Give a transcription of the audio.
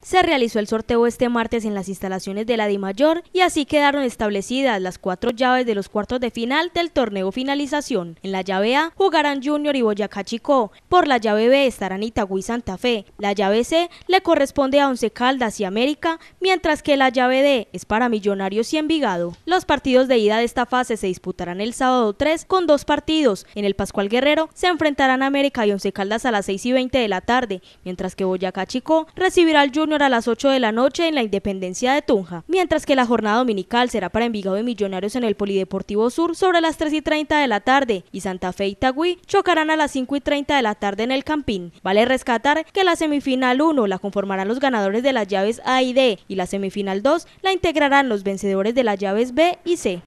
Se realizó el sorteo este martes en las instalaciones de la DIMAYOR y así quedaron establecidas las cuatro llaves de los cuartos de final del torneo finalización. En la llave A jugarán Junior y Boyacá Chico, por la llave B estarán Itagüí y Santa Fe, la llave C le corresponde a Once Caldas y América, mientras que la llave D es para Millonarios y Envigado. Los partidos de ida de esta fase se disputarán el sábado 3 con dos partidos. En el Pascual Guerrero se enfrentarán América y Once Caldas a las 6 y 20 de la tarde, mientras que Boyacá Chicó recibirá al Junior a las 8 de la noche en la Independencia de Tunja, mientras que la jornada dominical será para Envigado de Millonarios en el Polideportivo Sur sobre las 3 y 30 de la tarde y Santa Fe y Tagüí chocarán a las 5 y 30 de la tarde en el Campín. Vale rescatar que la semifinal 1 la conformarán los ganadores de las llaves A y D y la semifinal 2 la integrarán los vencedores de las llaves B y C.